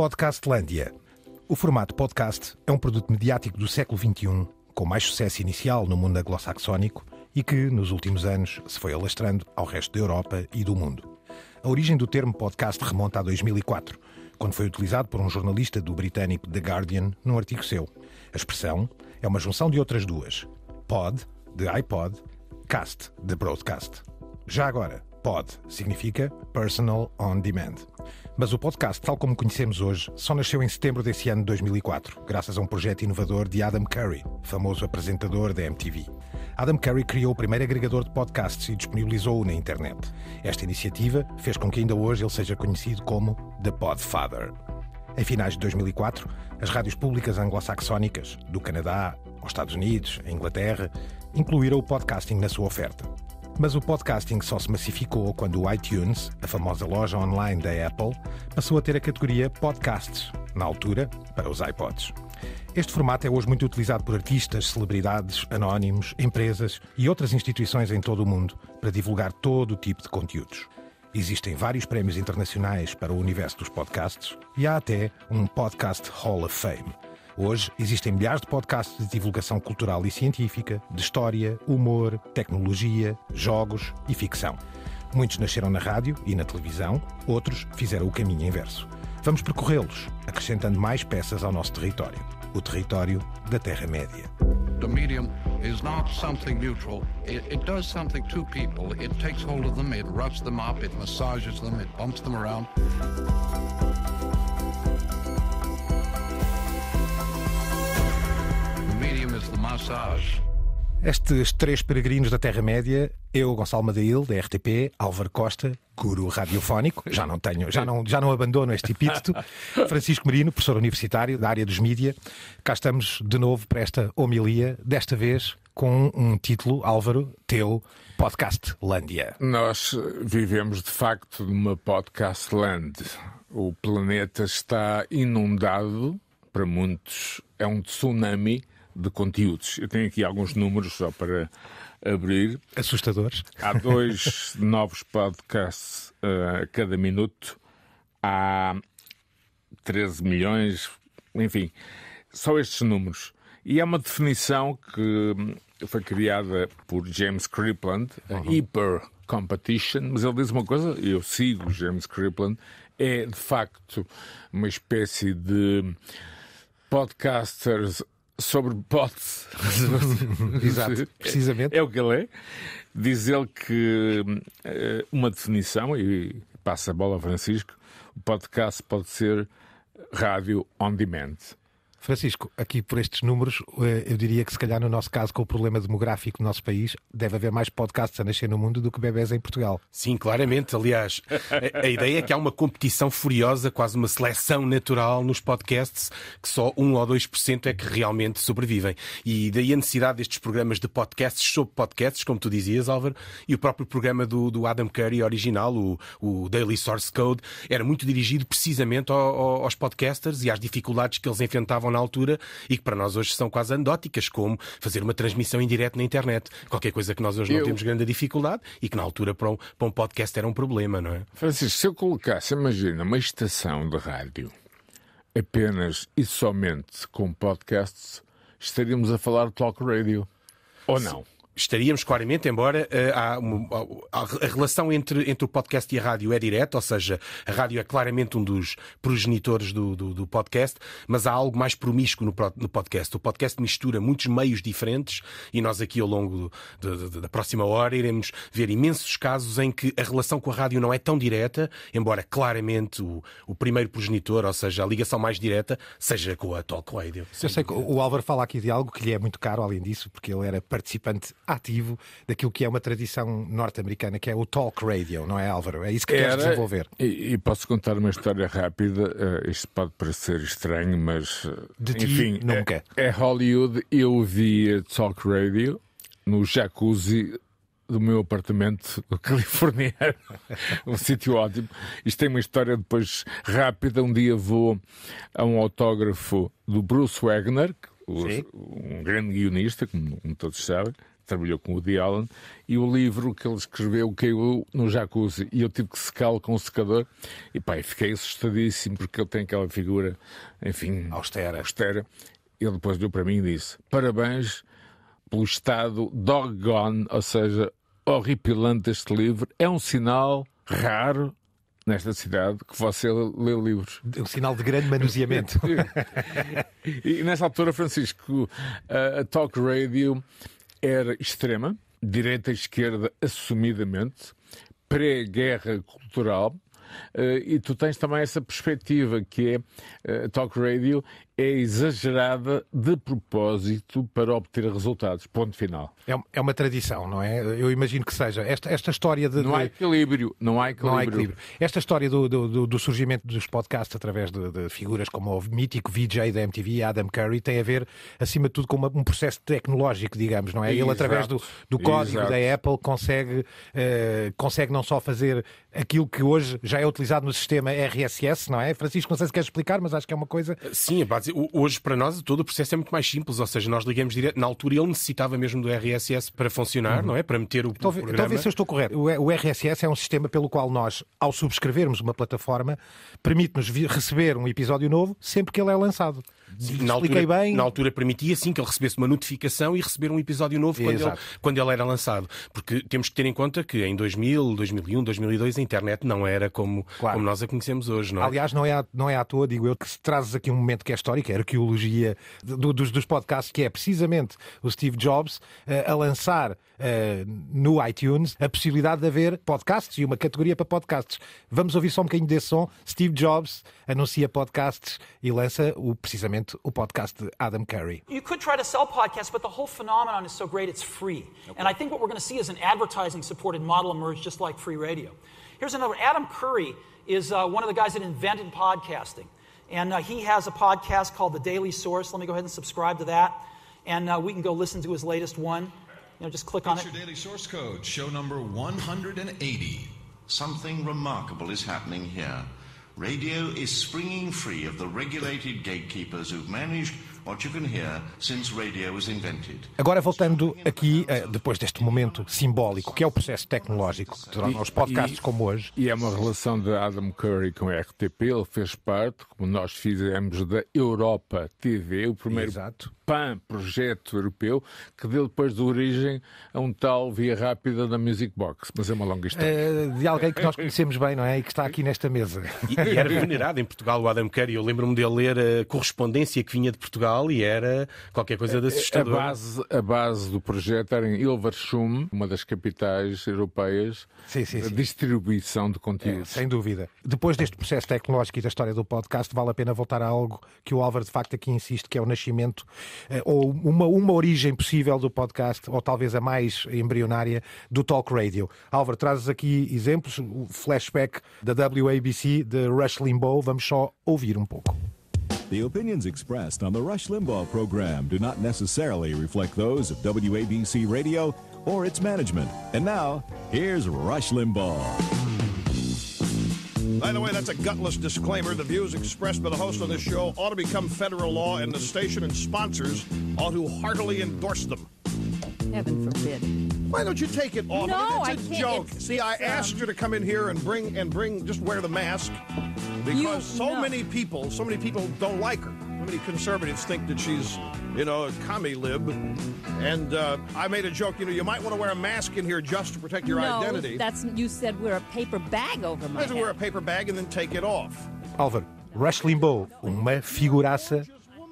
Podcastlândia. O formato podcast é um produto mediático do século XXI, com mais sucesso inicial no mundo anglo-saxónico e que, nos últimos anos, se foi alastrando ao resto da Europa e do mundo. A origem do termo podcast remonta a 2004, quando foi utilizado por um jornalista do britânico The Guardian num artigo seu. A expressão é uma junção de outras duas: pod, de iPod, cast, de broadcast. Já agora, POD, significa Personal On Demand. Mas o podcast, tal como conhecemos hoje, só nasceu em setembro desse ano de 2004, graças a um projeto inovador de Adam Curry, famoso apresentador da MTV. Adam Curry criou o primeiro agregador de podcasts e disponibilizou-o na internet. Esta iniciativa fez com que ainda hoje ele seja conhecido como The Podfather. Em finais de 2004, as rádios públicas anglo-saxónicas do Canadá, aos Estados Unidos, a Inglaterra, incluíram o podcasting na sua oferta. Mas o podcasting só se massificou quando o iTunes, a famosa loja online da Apple, passou a ter a categoria Podcasts, na altura, para os iPods. Este formato é hoje muito utilizado por artistas, celebridades, anónimos, empresas e outras instituições em todo o mundo para divulgar todo o tipo de conteúdos. Existem vários prémios internacionais para o universo dos podcasts e há até um Podcast Hall of Fame Hoje existem milhares de podcasts de divulgação cultural e científica, de história, humor, tecnologia, jogos e ficção. Muitos nasceram na rádio e na televisão, outros fizeram o caminho inverso. Vamos percorrê-los, acrescentando mais peças ao nosso território, o território da Terra-média. O medium is not something neutral. It, it does something to people. It takes hold of them, it roughs them up, it massages them, it bumps them around. massage. Estes três peregrinos da Terra-média, eu, Gonçalo Madail, da RTP, Álvaro Costa, guru radiofónico, já não tenho, já não, já não abandono este epíteto, Francisco Marino, professor universitário da área dos mídia, cá estamos de novo para esta homilia, desta vez com um título, Álvaro, teu Podcast Lândia. Nós vivemos de facto numa Podcast Land. O planeta está inundado, para muitos é um tsunami de conteúdos. Eu tenho aqui alguns números só para abrir. Assustadores. Há dois novos podcasts uh, a cada minuto. Há 13 milhões, enfim, só estes números. E é uma definição que hum, foi criada por James Crippland, uhum. Hyper Competition, mas ele diz uma coisa, eu sigo James Crippland, é de facto uma espécie de podcasters sobre bots. Exato, precisamente. É o que ele é. Diz ele que eh, uma definição, e passa a bola a Francisco, o podcast pode ser rádio on demand. Francisco, aqui por estes números, eh, eu diria que se calhar no nosso caso, com o problema demográfico do nosso país, deve haver mais podcasts a nascer no mundo do que bebés em Portugal. Sim, claramente. Aliás, a, a ideia é que há uma competição furiosa, quase uma seleção natural nos podcasts, que só 1 ou 2% é que realmente sobrevivem. E daí a necessidade destes programas de podcasts sobre podcasts, como tu dizias, Álvaro, e o próprio programa do, do Adam Curry original, o, o, Daily Source Code, era muito dirigido precisamente ao, ao, aos podcasters e às dificuldades que eles enfrentavam na altura e que para nós hoje são quase anedóticas, como fazer uma transmissão em direto na internet. Qualquer coisa que nós hoje eu... não temos grande dificuldade e que na altura para um, para um podcast era um problema, não é? Francisco, se eu colocasse, imagina, uma estação de rádio apenas e somente com podcasts, estaríamos a falar de talk radio. Ou não? Sim estaríamos claramente, embora uh, a relação entre, entre o podcast e a rádio é direta, ou seja, a rádio é claramente um dos progenitores do, do, do podcast, mas há algo mais promíscuo no, no, podcast. O podcast mistura muitos meios diferentes e nós aqui ao longo do, do, da próxima hora iremos ver imensos casos em que a relação com a rádio não é tão direta, embora claramente o, o primeiro progenitor, ou seja, a ligação mais direta, seja com a Talk Radio. Eu sei que o Álvaro fala aqui de algo que lhe é muito caro, além disso, porque ele era participante ativo daquilo que é uma tradição norte-americana, que é o talk radio, não é, Álvaro? É isso que Era, queres desenvolver. E, e, posso contar uma história rápida. Uh, isto pode parecer estranho, mas. Eh, De enfim, ti, nunca. É, é Hollywood. Eu via talk radio no jacuzzi do meu apartamento californiano, um sítio ótimo. Isto tem uma história depois rápida. Um dia vou a um autógrafo do Bruce Wagner, um grande guionista, como todos sabem, trabalhou com o D. Allen, e o livro que ele escreveu caiu no jacuzzi e eu tive que secá-lo com o secador e pá, fiquei assustadíssimo porque ele tem aquela figura, enfim, austera. austera. Ele depois deu para mim e disse: Parabéns pelo estado doggone, ou seja, horripilante deste livro. É um sinal raro nesta cidade que você lê livros. Um sinal de grande manuseamento. e nessa altura, Francisco, a Talk Radio era extrema, direita-esquerda assumidamente, pré-guerra cultural. Uh, e tu tens também essa perspectiva que é uh, talk radio é exagerada de propósito para obter resultados. Ponto final. É, é uma tradição, não é? Eu imagino que seja. Esta, esta história de. Não há equilíbrio. Não há equilíbrio. Não há equilíbrio. Esta história do, do, do, surgimento dos podcasts através de, de, figuras como o mítico VJ da MTV, Adam Curry, tem a ver, acima de tudo, com uma, um processo tecnológico, digamos, não é? Ele, através do, do código Exato. da Apple, consegue, uh, consegue não só fazer aquilo que hoje já é utilizado no sistema RSS, não é? Francisco, não sei se queres explicar, mas acho que é uma coisa. Sim, é hoje para nós todo o processo é muito mais simples, ou seja, nós ligamos direto. Na altura ele necessitava mesmo do RSS para funcionar, uhum. não é? Para meter o, então, programa. se eu estou correto. O RSS é um sistema pelo qual nós, ao subscrevermos uma plataforma, permite-nos receber um episódio novo sempre que ele é lançado. Sim, na altura, bem. Na altura permitia, sim, que ele recebesse uma notificação e receber um episódio novo quando ele, quando ele, era lançado. Porque temos que ter em conta que em 2000, 2001, 2002 a internet não era como, claro. como nós a conhecemos hoje. Não é? Aliás, não é, não é à toa, digo eu, que se trazes aqui um momento que é histórico, é a arqueologia do, dos, dos podcasts, que é precisamente o Steve Jobs eh, a lançar eh, no iTunes a possibilidade de haver podcasts e uma categoria para podcasts. Vamos ouvir só um bocadinho desse som. Steve Jobs anuncia podcasts e lança o, precisamente o podcast de Adam Curry. You could try to sell podcasts, but the whole phenomenon is so great it's free. Okay. And I think what we're going to see is an advertising supported model emerge just like free radio. Here's another Adam Curry is uh, one of the guys that invented podcasting. And uh, he has a podcast called The Daily Source. Let me go ahead and subscribe to that. And uh, we can go listen to his latest one you know, just click on it. your daily source code, show number 180. Something remarkable is happening here. Radio is springing free of the regulated gatekeepers who've managed what you can hear since radio was invented. Agora voltando aqui, eh, depois deste momento simbólico, que é o processo tecnológico que torna os podcasts e, como hoje. E é uma relação de Adam Curry com a RTP, ele fez parte, como nós fizemos, da Europa TV, o primeiro Exato PAN, projeto europeu, que deu depois de origem a um tal via rápida da Music Box. Mas é uma longa história. É, de alguém que nós conhecemos bem, não é? E que está aqui nesta mesa. E, e era venerado em Portugal o Adam Curry. Eu lembro-me de ler a correspondência que vinha de Portugal e era qualquer coisa de assustador. Eh, eh, a base, a base do projeto era em Ilversum, uma das capitais europeias, sim, sim, sim. distribuição de conteúdos. É, sem dúvida. Depois deste processo tecnológico e da história do podcast, vale a pena voltar a algo que o Álvaro de facto aqui insiste, que é o nascimento eh, ou uma, uma origem possível do podcast, ou talvez a mais embrionária, do Talk Radio. Álvaro, trazes aqui exemplos, o flashback da WABC de Rush Limbaugh. Vamos só ouvir um pouco. The opinions expressed on the Rush Limbaugh program do not necessarily reflect those of WABC Radio or its management. And now, here's Rush Limbaugh. By the way, that's a gutless disclaimer. The views expressed by the host on this show ought to become federal law, and the station and sponsors ought to heartily endorse them. Heaven forbid. Why don't you take it off? No, it's a I can't. joke. It's, See, it's, I uh, asked um, you to come in here and bring and bring just wear the mask because you, so no. many people, so many people don't like her. many conservatives think that she's, you know, a commie lib. And uh, I made a joke, you know, you might want to wear a mask in here just to protect your no, identity. That's you said wear a paper bag over my I said wear a paper bag and then take it off. Álvaro, Rush Limbaugh, uma figuraça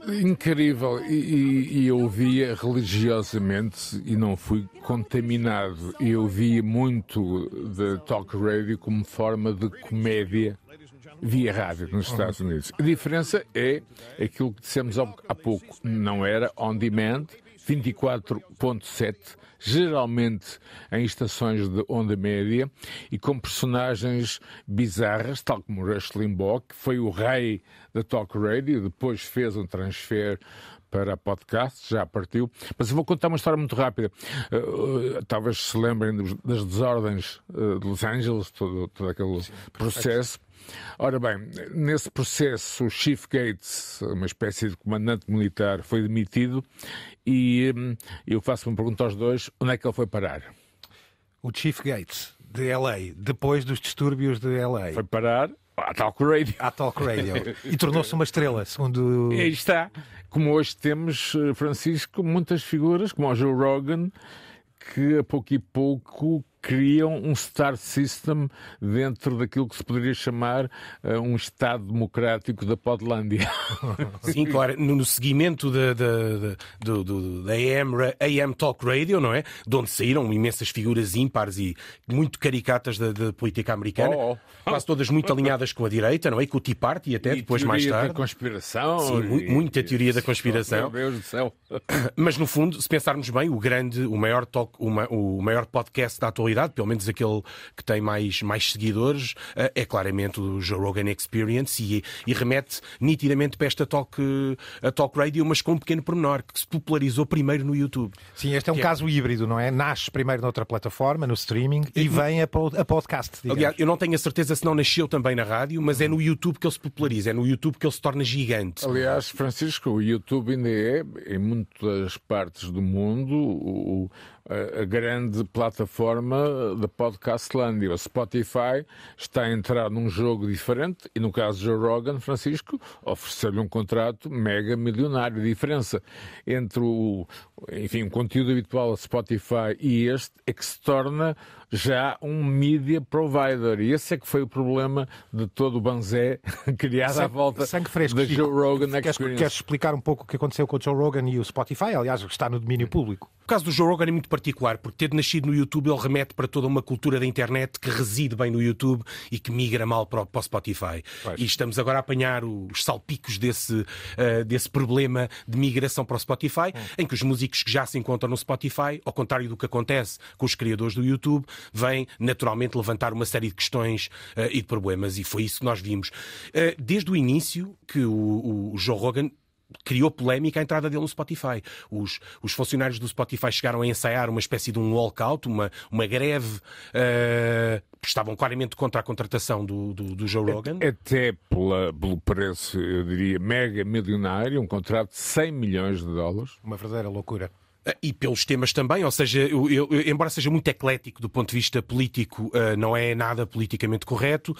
Incrível, e, e, eu via religiosamente e não fui contaminado. Eu via muito de talk radio como forma de comédia via rádio nos uhum. Estados Unidos. A diferença é aquilo que dissemos há pouco, não era on demand, 24.7, geralmente em estações de onda média e com personagens bizarras, tal como Rush Limbaugh, que foi o rei da talk radio, depois fez um transfer para podcast, já partiu. Mas eu vou contar uma história muito rápida. Uh, talvez se lembrem das desordens uh, de Los Angeles, todo, todo aquele Sim, processo. Ora bem, nesse processo, o Chief Gates, uma espécie de comandante militar, foi demitido e hum, eu faço uma pergunta aos dois: onde é que ele foi parar? O Chief Gates de LA, depois dos distúrbios de LA. Foi parar à Talk Radio. À Talk Radio. E tornou-se uma estrela, segundo. E aí está. Como hoje temos, eh, Francisco, muitas figuras, como o Joe Rogan, que a pouco e pouco criam um star system dentro daquilo que se poderia chamar uh, um Estado democrático da Podlândia. Sim, claro, no, no seguimento da, da, da, AM, AM Talk Radio, não é? De onde saíram imensas figuras ímpares e muito caricatas da, da política americana, oh, oh. quase todas muito alinhadas com a direita, não é? Com o Tea Party até, e depois mais tarde. da conspiração. Sim, e... muita teoria da conspiração. Oh, meu Deus do céu. Mas no fundo, se pensarmos bem, o grande, o maior, talk, o maior podcast da atualidade pelo menos aquele que tem mais, mais seguidores, eh, é claramente o Joe Rogan Experience e, e remete nitidamente para esta talk, a eh, talk radio, mas com um pequeno pormenor, que se popularizou primeiro no YouTube. Sim, este é um que é caso é... híbrido, não é? Nasce primeiro noutra plataforma, no streaming, e, e vem a, pod a podcast. Digamos. Aliás, eu não tenho a certeza se não nasceu também na rádio, mas é no YouTube que ele se populariza, é no YouTube que ele se torna gigante. Aliás, Francisco, o YouTube ainda é, em muitas partes do mundo, o, a grande plataforma da Podcastlândia. O Spotify está a entrar num jogo diferente e, no caso de Joe Rogan, Francisco, ofereceu-lhe um contrato mega milionário. A diferença entre o, enfim, o conteúdo habitual da Spotify e este é que se torna já um media provider. E esse é que foi o problema de todo o banzé criado sangue, à volta sangue fresco, da Joe Rogan queres, Experience. Queres explicar um pouco o que aconteceu com o Joe Rogan e o Spotify? Aliás, está no domínio público. O caso do Joe Rogan é muito particular, porque ter nascido no YouTube ele remete para toda uma cultura da internet que reside bem no YouTube e que migra mal para o, para o Spotify. Pois. E estamos agora a apanhar os salpicos desse, uh, desse problema de migração para o Spotify, hum. em que os músicos que já se encontram no Spotify, ao contrário do que acontece com os criadores do YouTube, vem naturalmente levantar uma série de questões uh, e de problemas, e foi isso que nós vimos. Uh, desde o início que o, o Joe Rogan criou polémica a entrada dele no Spotify. Os, os funcionários do Spotify chegaram a ensaiar uma espécie de um walkout, uma, uma greve. Uh, estavam claramente contra a contratação do, do, do Joe Rogan. Até pela, pelo preço, eu diria, mega milionário, um contrato de 100 milhões de dólares. Uma verdadeira loucura. Ah, e pelos temas também, ou seja, eu, eu, embora seja muito eclético do ponto de vista político, uh, não é nada politicamente correto uh,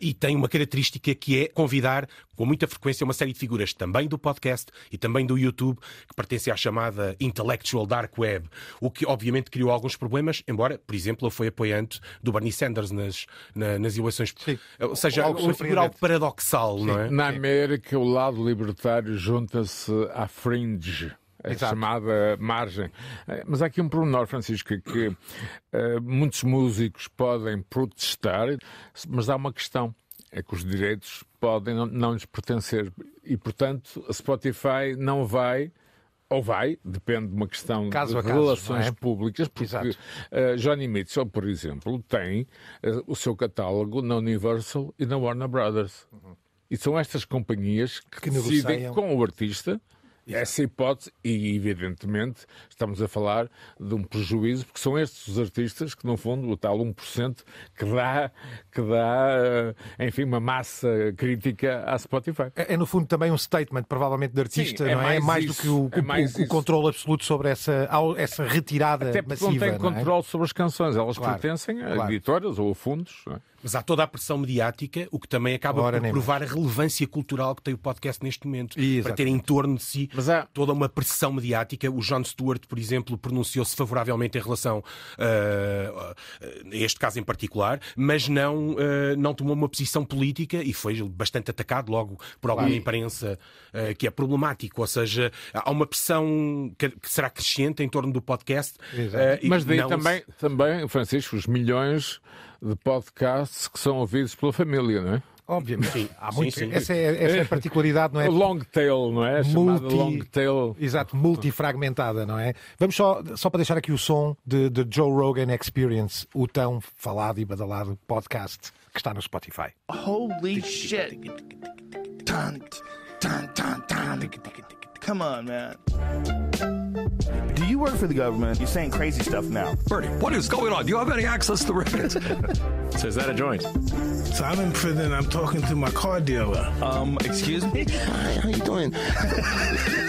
e tem uma característica que é convidar com muita frequência uma série de figuras também do podcast e também do YouTube, que pertencem à chamada Intellectual Dark Web, o que obviamente criou alguns problemas, embora, por exemplo, eu fui apoiante do Bernie Sanders nas, na, nas eleições. Sim. Ou seja, algo uma figura algo paradoxal, Sim. não é? Na América, o lado libertário junta-se à fringe chamada margem. Eh, mas há aqui um pormenor, Francisco, que uh, muitos músicos podem protestar, mas há uma questão. É que os direitos podem não, lhes pertencer. E, portanto, a Spotify não vai ou vai, depende de uma questão caso de relações é? públicas, porque uh, Johnny Mitchell, por exemplo, tem uh, o seu catálogo na Universal e na Warner Brothers. Uhum. E são estas companhias que, que decidem negociam. com o artista essa hipótese, e evidentemente estamos a falar de um prejuízo, porque são estes os artistas que, no fundo, o tal 1% que dá, que dá, eh, enfim, uma massa crítica à Spotify. É, é, no fundo, também um statement, provavelmente, de artista, Sim, é não é? Mais é mais do que o, é mais o, o controle absoluto sobre essa, essa retirada Até massiva. Não tem não é? controle sobre as canções, elas claro, pertencem a editoras ou a fundos. Não é? Mas há toda a pressão mediática, o que também acaba Ora, por provar mais. a relevância cultural que tem o podcast neste momento. Para ter em torno de si há... toda uma pressão mediática. O John Stewart, por exemplo, pronunciou-se favoravelmente em relação uh, a este caso em particular, mas não, uh, não tomou uma posição política e foi bastante atacado logo por alguma imprensa uh, que é problemático. Ou seja, há uma pressão que, que será crescente em torno do podcast. mas daí também, também, Francisco, os milhões de podcasts que são ouvidos pela família, não é? Obviamente. Sim, há sim, Sim, essa, é, essa é a particularidade, não é? Long tail, não é? Chamada multi, long tail. Exato, multifragmentada, não é? Vamos só, só para deixar aqui o som de, de Joe Rogan Experience, o tão falado e badalado podcast que está no Spotify. Holy shit! Come on, man. Do you work for the government? You're saying crazy stuff now. Bernie, what is going on? Do you have any access to the records? so is that a joint? So I'm in prison. I'm talking to my car dealer. Um, excuse me? Hi, how you doing?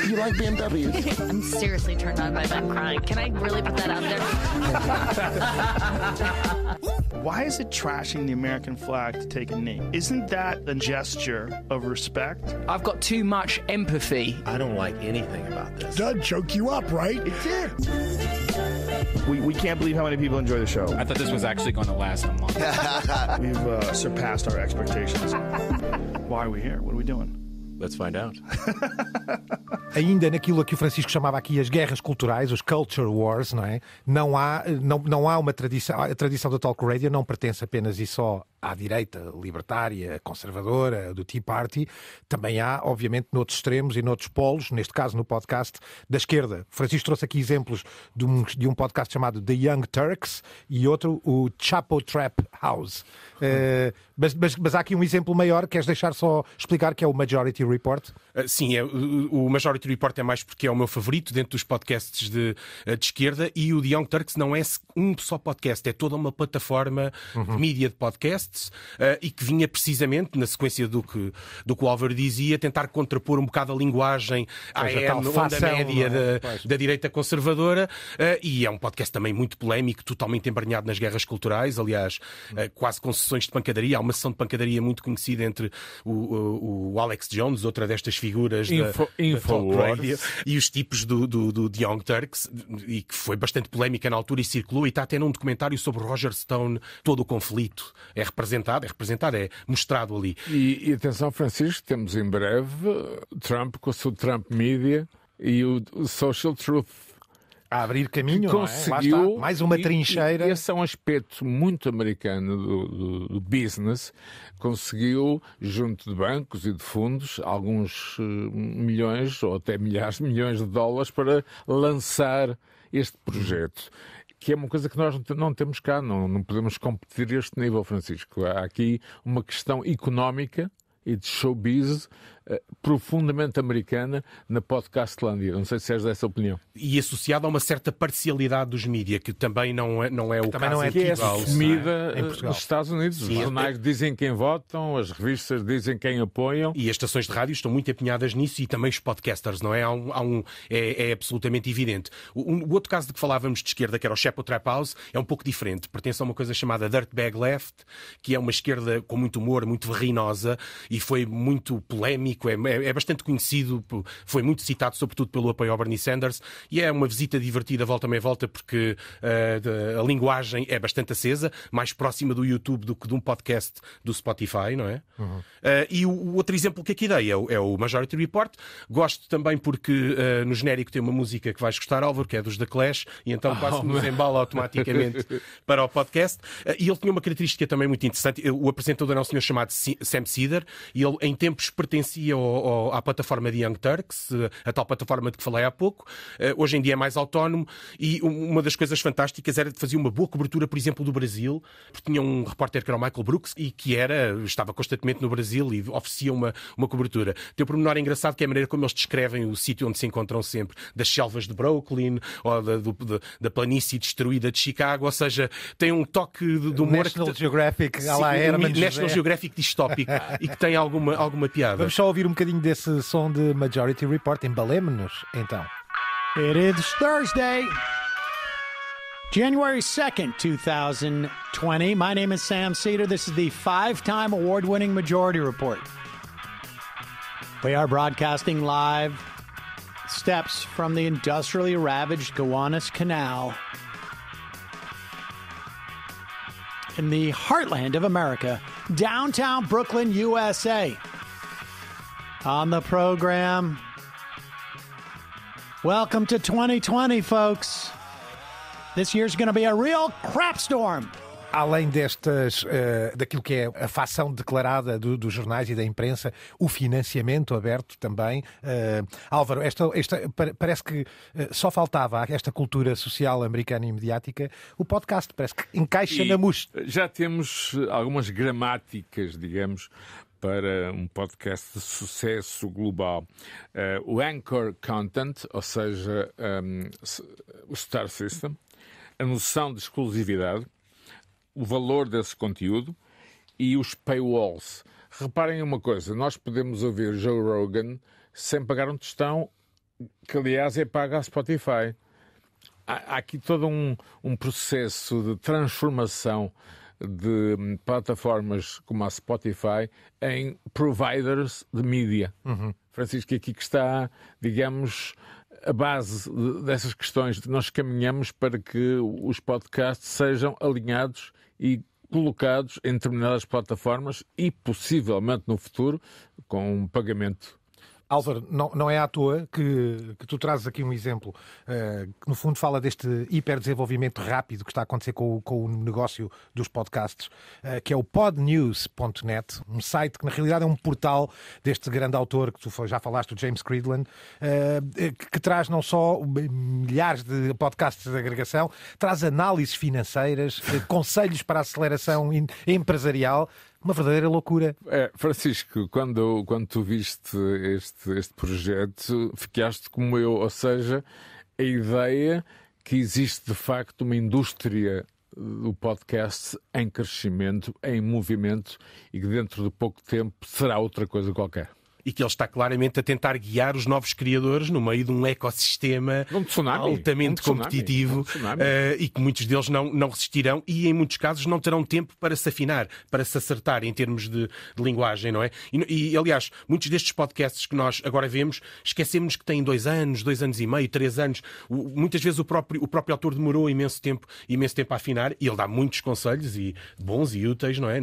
you like BMW? I'm seriously turned on by them crying. Can I really put that out there? Why is it trashing the American flag to take a knee? Isn't that a gesture of respect? I've got too much empathy. I don't like anything about this. Doug choke you up, right? It did. We, we can't believe how many people enjoy the show. I thought this was actually going to last a month. We've uh, surpassed our expectations. Why are we here? What are we doing? Let's find out. Ainda naquilo a que o Francisco chamava aqui as guerras culturais, os culture wars, não é? Não há, não, não há uma tradição. A tradição da talk radio não pertence apenas e só à direita libertária, conservadora, do Tea Party, também há, obviamente, noutros extremos e noutros polos, neste caso no podcast da esquerda. Francisco trouxe aqui exemplos de um, de um podcast chamado The Young Turks e outro, o Chapo Trap House. Uh, mas, mas, mas, há aqui um exemplo maior, queres deixar só explicar que é o Majority Report? Uh, sim, é, o Majority Report é mais porque é o meu favorito dentro dos podcasts de, eh, de esquerda e o The Young Turks não é um só podcast, é toda uma plataforma uhum. de mídia de podcasts uh, e que vinha precisamente, na sequência do que, do que o Álvaro dizia, tentar contrapor um bocado a linguagem à tal onda média é? da, da, direita conservadora e é um podcast também muito polémico, totalmente embranhado nas guerras culturais, aliás, quase com sessões de pancadaria. Há uma sessão de pancadaria muito conhecida entre o, o, o Alex Jones, outra destas figuras Info, da, Info da Radio, e os tipos do, do, do Young Turks, e que foi bastante polémica na altura e circulou, e está até num documentário sobre Roger Stone, todo o conflito é representado, é representado, é mostrado ali. E, e atenção, Francisco, temos em breve Trump com o seu Trump Media e o, o Social Truth a abrir caminho, é? conseguiu é? mais uma e, trincheira. E esse é um aspecto muito americano do, do, do, business. Conseguiu, junto de bancos e de fundos, alguns eh, milhões ou até milhares de milhões de dólares para lançar este projeto que é uma coisa que nós não temos cá, não, não podemos competir a este nível, Francisco. Há aqui uma questão económica e de showbiz eh, profundamente americana na podcastlandia. Não sei se és dessa opinião. E associada a uma certa parcialidade dos mídias, que também não é, não é o também caso não é que é assumida é? nos Estados Unidos. Os é jornais é... dizem quem votam, as revistas dizem quem apoiam. E as estações de rádio estão muito apinhadas nisso e também os podcasters, não é? Há um, há um é, é, absolutamente evidente. O, um, o, outro caso de que falávamos de esquerda, que era o Chapo Trap House, é um pouco diferente. Pertence a uma coisa chamada Dirtbag Left, que é uma esquerda com muito humor, muito verrinosa e foi muito polémica britânico, é, é, é, bastante conhecido, foi muito citado, sobretudo pelo apoio ao Bernie Sanders, e é uma visita divertida, volta meia volta, porque uh, a linguagem é bastante acesa, mais próxima do YouTube do que de um podcast do Spotify, não é? Uhum. Uh, e o, o, outro exemplo que aqui dei é o, é o Majority Report. Gosto também porque uh, no genérico tem uma música que vais gostar, Álvaro, que é dos The Clash, e então ah, quase oh, nos embala automaticamente para o podcast. e ele tinha uma característica também muito interessante. O apresentador é um senhor chamado Sam Cedar, e ele em tempos pertencia aqui ao, ao, à plataforma de Young Turks, eh, a tal plataforma de que falei há pouco. Eh, hoje em dia é mais autónomo e uma das coisas fantásticas era de fazer uma boa cobertura, por exemplo, do Brasil, porque tinha um repórter que era o Michael Brooks e que era, estava constantemente no Brasil e oferecia uma, uma cobertura. Tem o pormenor engraçado que é a maneira como eles descrevem o sítio onde se encontram sempre, das selvas de Brooklyn ou da, do, da, da planície destruída de Chicago, ou seja, tem um toque de, de humor. National que, Geographic, sim, à Herman National José. Geographic distópico e que tem alguma, alguma piada. Vamos só ouvir ouvir um bocadinho desse som de Majority Report. Embalemos-nos então. It is Thursday. January 2nd, 2020. My name is Sam Cedar. This is the five time award winning Majority Report. We are broadcasting live steps from the industrially ravaged Gowanus Canal in the heartland of America, downtown Brooklyn, USA. on the program. Welcome to 2020, folks. This year's going to be a real crap storm. Além destas, uh, daquilo que é a facção declarada do, dos jornais e da imprensa, o financiamento aberto também. Uh, Álvaro, esta, esta, parece que eh, só faltava esta cultura social americana e mediática. O podcast parece que encaixa e na mus. Já temos algumas gramáticas, digamos, para um podcast de sucesso global. Uh, o Anchor Content, ou seja, um, ehm, o Star System, a noção de exclusividade, o valor desse conteúdo e os paywalls. Reparem uma coisa, nós podemos ouvir Joe Rogan sem pagar um tostão, que aliás é pago à Spotify. Há, aqui todo um, um processo de transformação de hum, plataformas como a Spotify em providers de mídia. Uhum. Francisco, aqui que está, digamos, a base dessas questões. Nós caminhamos para que os podcasts sejam alinhados e colocados em determinadas plataformas e possivelmente no futuro com um pagamento Álvaro, não, não é à toa que, que tu trazes aqui um exemplo uh, que, no fundo, fala deste hiperdesenvolvimento rápido que está a acontecer com, com o negócio dos podcasts, uh, que é o podnews.net, um site que, na realidade, é um portal deste grande autor que tu já falaste, o James Creedland, uh, eh, que, que, traz não só milhares de podcasts de agregação, traz análises financeiras, conselhos para a aceleração empresarial uma verdadeira loucura. É, Francisco, quando, quando tu viste este, este projeto, ficaste como eu, ou seja, a ideia que existe de facto uma indústria do podcast em crescimento, em movimento e que dentro de pouco tempo será outra coisa qualquer e que ele está claramente a tentar guiar os novos criadores no meio de um ecossistema um tsunami, altamente um competitivo um uh, e que muitos deles não, não resistirão e, em muitos casos, não terão tempo para se afinar, para se acertar em termos de, de linguagem, não é? E, e, aliás, muitos destes podcasts que nós agora vemos, esquecemos que têm dois anos, dois anos e meio, três anos. O, muitas vezes o próprio, o próprio autor demorou imenso tempo, imenso tempo a afinar e ele dá muitos conselhos e bons e úteis, não é?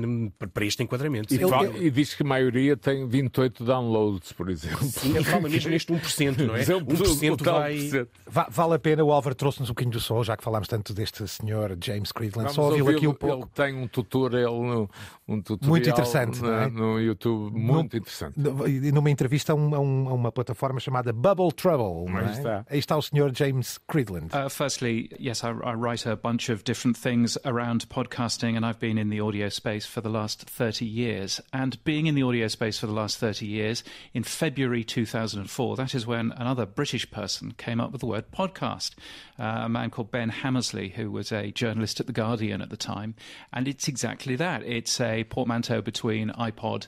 Para este enquadramento. E, e diz que a maioria tem 28 downloads downloads, por exemplo. Sim, é ele fala mesmo neste 1%, não é? 1%, 1% é vai... Vai... Vale a pena, o Álvaro trouxe-nos um bocadinho do sol, já que falámos tanto deste senhor James Creedland. Vamos Só ouviu aqui um pouco. Ele tem um tutorial, no, um tutorial muito interessante, na, é? no YouTube, muito no, interessante. Numa entrevista a, um, a, uma plataforma chamada Bubble Trouble. Não é? está. Aí está o senhor James Creedland. Uh, firstly, yes, I, I write a bunch of different things around podcasting and I've been in the audio space for the last 30 years. And being in the audio space for the last 30 years in February 2004. That is when another British person came up with the word podcast, uh, a man called Ben Hammersley, who was a journalist at The Guardian at the time. And it's exactly that it's a portmanteau between iPod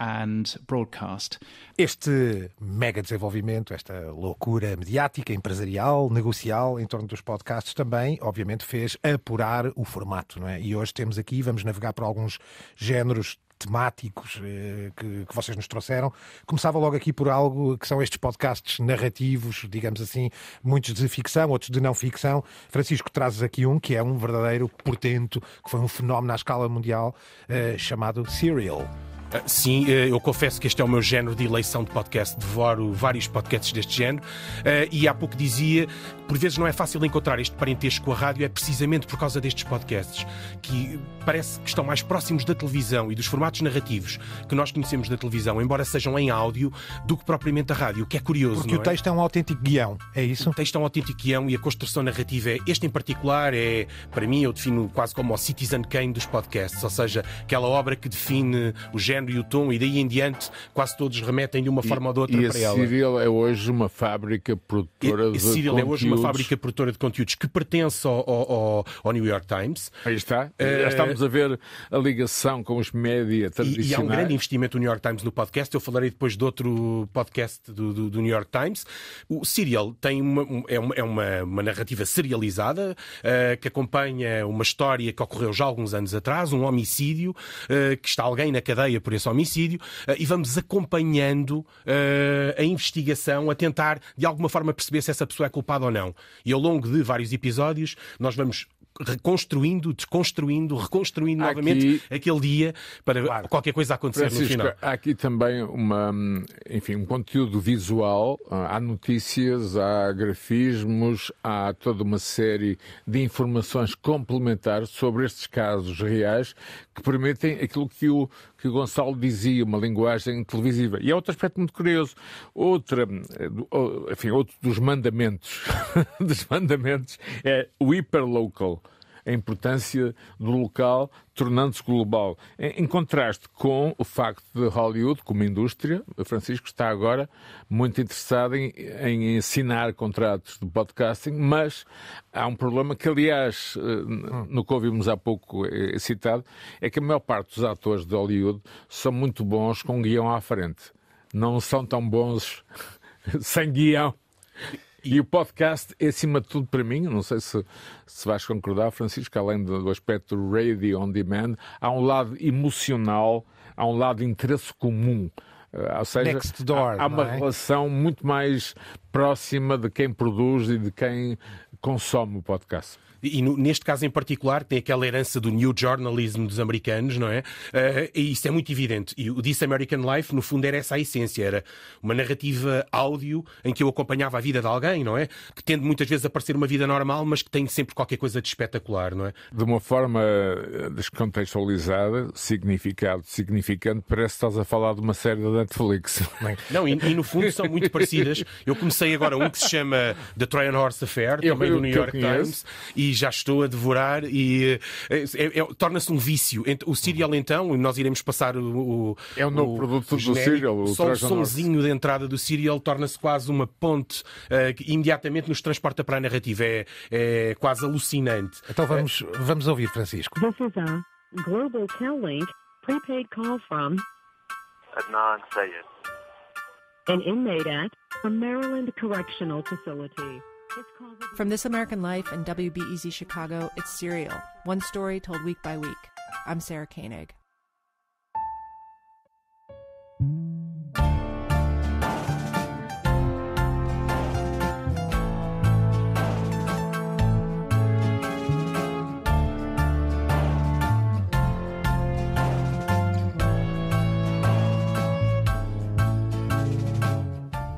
and broadcast. Este mega desenvolvimento, esta loucura mediática, empresarial, negocial em torno dos podcasts também, obviamente, fez apurar o formato, não é? E hoje temos aqui, vamos navegar por alguns géneros temáticos eh, que, que vocês nos trouxeram. Começava logo aqui por algo que são estes podcasts narrativos, digamos assim, muitos de ficção, outros de não ficção. Francisco, trazes aqui um que é um verdadeiro portento, que foi um fenómeno à escala mundial, eh, chamado Serial. Ah, sim, eh, eu confesso que este é o meu género de eleição de podcast. Devoro vários podcasts deste género. Eh, e há pouco dizia que por vezes não é fácil encontrar este parentesco com a rádio, é precisamente por causa destes podcasts, que parece que estão mais próximos da televisão e dos formatos narrativos que nós conhecemos da televisão, embora sejam em áudio, do que propriamente a rádio, o que é curioso. Porque o é? texto é? é um autêntico guião, é isso? O texto é um autêntico guião e a construção narrativa é. Este em particular é, para mim, eu defino quase como o Citizen Kane dos podcasts, ou seja, aquela obra que define o género género e o tom, e daí em diante quase todos remetem de uma forma e, ou de outra e para a ela. Cyril é hoje uma fábrica produtora e, de Cyril conteúdos. é hoje uma fábrica produtora de conteúdos que pertence ao, ao, ao New York Times. Aí está. Já eh, estamos a ver a ligação com os média tradicionais. E, e há um grande investimento do New York Times no podcast. Eu falarei depois de outro podcast do, do, do New York Times. O Serial tem uma, é, uma, é uma, uma narrativa serializada uh, que acompanha uma história que ocorreu já alguns anos atrás, um homicídio, uh, que está alguém na cadeia por por esse homicídio eh, e vamos acompanhando eh, a investigação, a tentar de alguma forma perceber se essa pessoa é culpada ou não. E ao longo de vários episódios nós vamos reconstruindo, desconstruindo, reconstruindo aqui, novamente aquele dia para claro, qualquer coisa acontecer Francisco, no final. Há aqui também uma, enfim, um conteúdo visual, há notícias, há grafismos, há toda uma série de informações complementares sobre estes casos reais que permitem aquilo que o, que o Gonçalo dizia, uma linguagem televisiva. E há é outro aspecto muito curioso. Outra, eh, oh, enfim, outro dos mandamentos, dos mandamentos é o hiperlocal a importância do local, tornando-se global. Em, em, contraste com o facto de Hollywood, como indústria, Francisco está agora muito interessado em, em assinar contratos de podcasting, mas há um problema que, aliás, eh, no que ouvimos há pouco é citado, é que a maior parte dos atores de Hollywood são muito bons com guião à frente. Não são tão bons sem guião. E o podcast é, acima de tudo, para mim, não sei se, se vais concordar, Francisco, além do, do aspecto radio on demand, há um lado emocional, há um lado de interesse comum. Uh, ou seja, door, há, há uma é? relação muito mais próxima de quem produz e de quem consome o podcast e no, neste caso em particular tem aquela herança do New Journalism dos americanos, não é? Uh, e isso é muito evidente. E o This American Life, no fundo, era essa a essência, era uma narrativa áudio em que eu acompanhava a vida de alguém, não é? Que tende muitas vezes a parecer uma vida normal, mas que tem sempre qualquer coisa de espetacular, não é? De uma forma eh, descontextualizada, significado, significante, parece que estás a falar de uma série da Netflix. Não, e, e, no fundo são muito parecidas. Eu comecei agora um que se chama The Trojan Horse Affair, eu, também eu, do New York Times, e já estou a devorar e eh, é, é, torna-se um vício. O cereal então, nós iremos passar o, o é um o novo produto do cereal, só o somzinho de entrada do cereal torna-se quase uma ponte uh, que imediatamente nos transporta para a narrativa. É, é quase alucinante. Então vamos, vamos ouvir, Francisco. This is a Global Link prepaid call from Adnan Sayed, an inmate at a Maryland Correctional Facility. From This American Life and WBEZ Chicago, it's Serial, one story told week by week. I'm Sarah Koenig.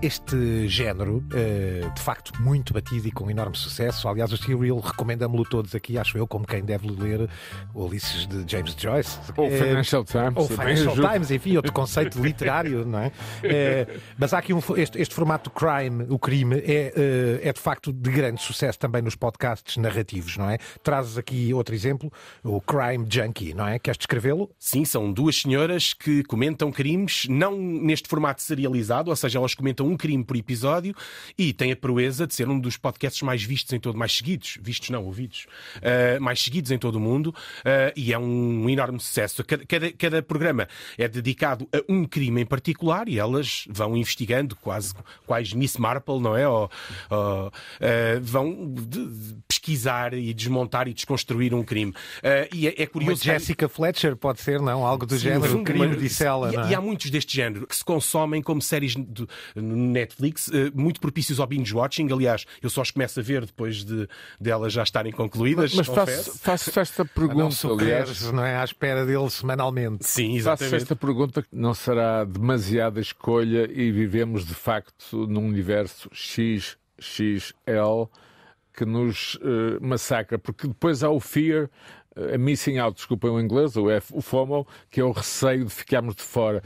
Este género, eh, de facto, muito batido e com enorme sucesso. Aliás, o Serial recomenda me lo todos aqui, acho eu, como quem deve ler Ulisses de James Joyce. Ou eh, Financial Times. Ou Financial Times, enfim, outro conceito literário, não é? Eh, mas há aqui um, este, este formato crime, o crime, é, é de facto de grande sucesso também nos podcasts narrativos, não é? Trazes aqui outro exemplo, o Crime Junkie, não é? Queres descrevê-lo? Sim, são duas senhoras que comentam crimes, não neste formato serializado, ou seja, elas comentam um um crime por episódio e tem a proeza de ser um dos podcasts mais vistos em todo, mais seguidos, vistos não, ouvidos, uh, mais seguidos em todo o mundo uh, e é um enorme sucesso. Cada, cada, cada, programa é dedicado a um crime em particular e elas vão investigando quase quais Miss Marple, não é? Ou, ou, uh, vão de, de pesquisar e desmontar e desconstruir um crime. e é, é curioso. Uma Jessica que... Fletcher pode ser, não? Algo do Sim, género, um crime de cela. E, é? e há muitos deste género que se consomem como séries de, no Netflix, eh, muito propícios ao binge watching. Aliás, eu só as começo a ver depois de, de elas já estarem concluídas. Mas faço, faço, esta ah, pergunta, não não é à espera dele semanalmente. Sim, exatamente. Faço esta pergunta que não será demasiada escolha e vivemos de facto num universo XXL que nos uh, massacra, porque depois há o fear eh, a missing out, desculpem o inglês, o FOMO, que é o receio de ficarmos de fora.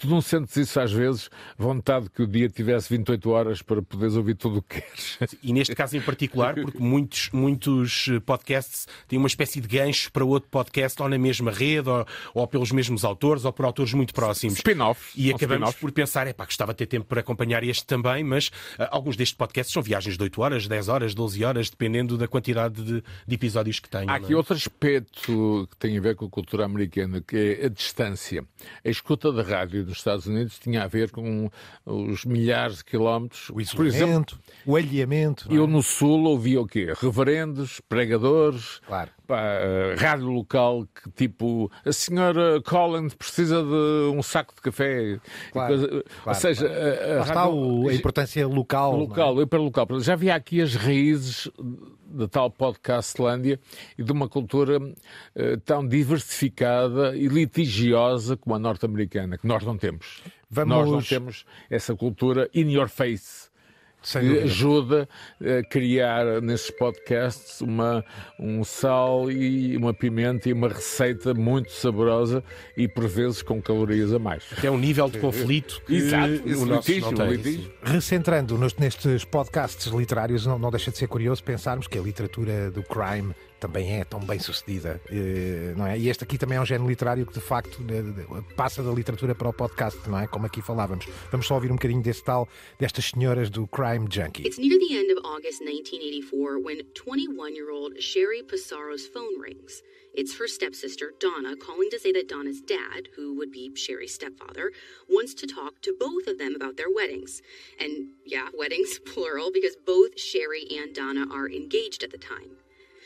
Tu não sentes isso às vezes? Vontade que o dia tivesse 28 horas para poderes ouvir tudo o que queres. E neste caso em particular, porque muitos, muitos eh, podcasts têm uma espécie de gancho para outro podcast, ou na mesma rede, ou, ou pelos mesmos autores, ou por autores muito próximos. Spin-off. E acabamos spin por pensar, é pá, gostava de ter tempo para acompanhar este também, mas uh, alguns destes podcasts são viagens de 8 horas, 10 horas, 12 horas, dependendo da quantidade de, de episódios que têm. Há é? aqui outro aspecto que tem a ver com a cultura americana, que é a distância. A escuta da rádio dos Estados Unidos tinha a ver com os milhares de quilómetros. O isolamento, exemplo, o alheamento. É? Eu no Sul ouvia o quê? Reverendos, pregadores, claro. pá, eh, rádio local, que tipo, a senhora Collins precisa de um saco de café. Claro, claro Ou seja... Claro. A, a, está a importância local. Local, é? local Já havia aqui as raízes da tal podcastlândia e de uma cultura eh, tão diversificada e litigiosa como a norte-americana, que nós não temos. Vamos... Nós não temos essa cultura in your face ajuda a criar nesses podcasts uma, um sal e uma pimenta e uma receita muito saborosa e por vezes com calorias a mais. Até um nível de conflito que Exato, o litígio, não litígio. Recentrando nestes podcasts literários, não, não deixa de ser curioso pensarmos que a literatura do crime também é tão bem sucedida, eh, não é? E este aqui também é um género literário que de facto passa da literatura para o podcast, não é? Como aqui falávamos. Vamos só ouvir um bocadinho desse tal, destas senhoras do Crime Junkie. It's near the end of August 1984 when 21-year-old Sherry Passaro's phone rings. It's her stepsister, Donna, calling to say that Donna's dad, who would be Sherry's stepfather, wants to talk to both of them about their weddings. And yeah, weddings plural, because both Sherry and Donna are engaged at the time.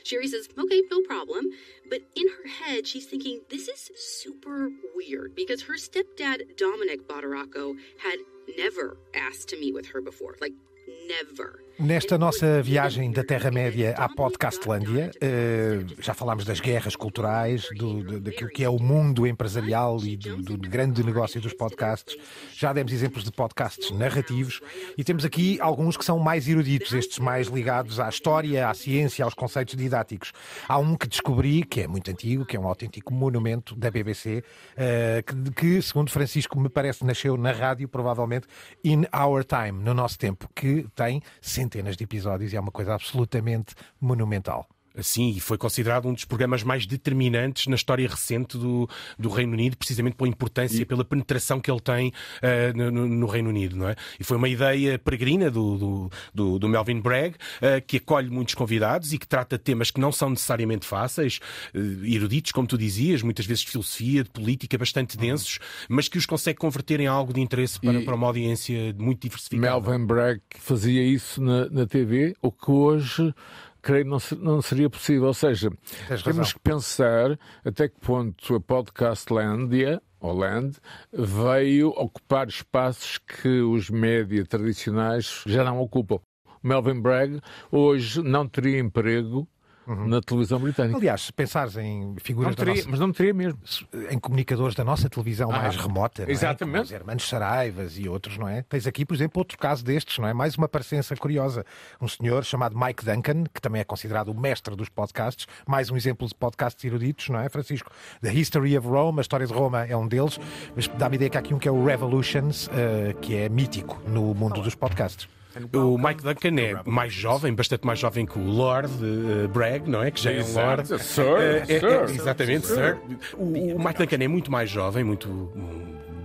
Sherry says, okay, no problem. But in her head, she's thinking, this is super weird because her stepdad, Dominic Bodaracco, had never asked to meet with her before. Like, never. Nesta nossa viagem da Terra-média à Podcastlândia, eh, já falámos das guerras culturais, do, daquilo que é o mundo empresarial e do, do grande negócio dos podcasts. Já demos exemplos de podcasts narrativos e temos aqui alguns que são mais eruditos, estes mais ligados à história, à ciência, aos conceitos didáticos. Há um que descobri, que é muito antigo, que é um autêntico monumento da BBC, eh, que, segundo Francisco, me parece, nasceu na rádio, provavelmente, In Our Time, no nosso tempo, que tem centenas de episódios e é uma coisa absolutamente monumental. Sim, e foi considerado um dos programas mais determinantes na história recente do, do Reino Unido, precisamente pela importância e pela penetração que ele tem uh, no, no, Reino Unido, não é? E foi uma ideia peregrina do, do, do, Melvin Bragg, uh, que acolhe muitos convidados e que trata temas que não são necessariamente fáceis, uh, eruditos, como tu dizias, muitas vezes de filosofia, de política, bastante uhum. densos, mas que os consegue converter em algo de interesse para, para uma audiência muito diversificada. Melvin Bragg fazia isso na, na TV, o que hoje creio não, não seria possível. Ou seja, Tens temos razão. que pensar até que ponto a Podcastlândia Land, veio ocupar espaços que os médias tradicionais já não ocupam. Melvin Bragg hoje não teria emprego uhum. na televisão britânica. Aliás, se pensares em figuras não teria, nossa, Mas não teria mesmo. Em comunicadores da nossa televisão ah, mais remota, é? exatamente. É? os Hermanos Saraivas e outros, não é? Tens aqui, por exemplo, outro caso destes, não é? Mais uma parecença curiosa. Um senhor chamado Mike Duncan, que também é considerado o mestre dos podcasts, mais um exemplo de podcasts eruditos, não é, Francisco? The History of Rome, a história de Roma é um deles, mas dá-me ideia que há aqui um que é o Revolutions, uh, que é mítico no mundo tá dos podcasts. O Mike Duncan é mais jovem, bastante mais jovem que o Lord uh, eh, Bragg, não é? Que já é um Lord. Sir, uh, é, é, é, exatamente, Sir. O, o Mike Duncan é muito mais jovem, muito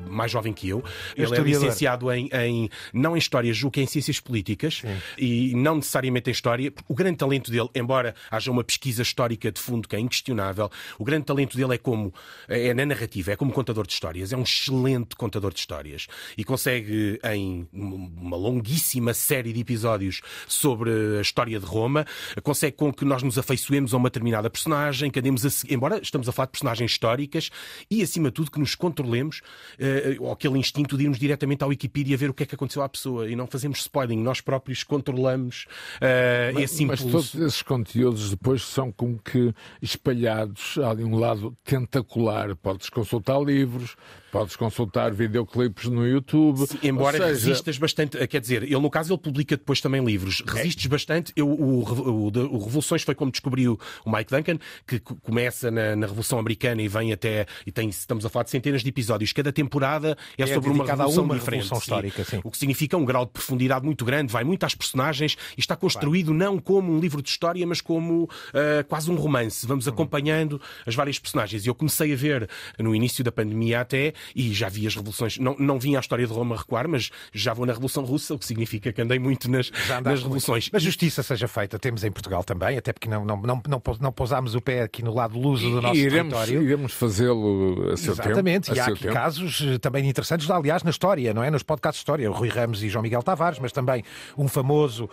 mais jovem que eu. ele é licenciado em, em, não em História, julgo que é em Ciências Políticas Sim. e não necessariamente em História. O grande talento dele, embora haja uma pesquisa histórica de fundo que é inquestionável, o grande talento dele é como é, é na narrativa, é como contador de histórias. É um excelente contador de histórias e consegue, em uma longuíssima série de episódios sobre a história de Roma, consegue com que nós nos afeiçoemos a uma determinada personagem, que andemos a, embora estamos a falar de personagens históricas e, acima de tudo, que nos controlemos eh, eh, ou aquele instinto de irmos diretamente à Wikipedia ver o que é que aconteceu à pessoa e não fazemos spoiling, nós próprios controlamos uh, mas, esse impulso. Mas todos esses conteúdos depois são como que espalhados a um lado tentacular. Podes consultar livros, Podes consultar videoclipes no YouTube. Sim, embora seja... resistas bastante, eh, quer dizer, ele no caso ele publica depois também livros. É. Resistes é. bastante. Eu, o, o, o, Revoluções foi como descobriu o Mike Duncan, que começa na, na, Revolução Americana e vem até. e tem, estamos a falar de centenas de episódios. Cada temporada é, é sobre uma revolução uma diferente. Revolução histórica, sim. Sim. O que significa um grau de profundidade muito grande, vai muito às personagens e está construído não como um livro de história, mas como uh, quase um romance. Vamos uhum. acompanhando as várias personagens. E eu comecei a ver no início da pandemia até e já vi as revoluções. Não, não vim à história de Roma recuar, mas já vou na Revolução Russa, o que significa que andei muito nas, nas revoluções. Muito. Mas justiça seja feita, temos em Portugal também, até porque não, não, não, não, não pousámos o pé aqui no lado luso do nosso e iremos, território. Iremos fazê-lo a seu Exatamente. tempo. Exatamente, e há aqui casos eh, também interessantes, aliás, na história, não é? Nos podcasts de história, o Rui Ramos e João Miguel Tavares, mas também um famoso uh,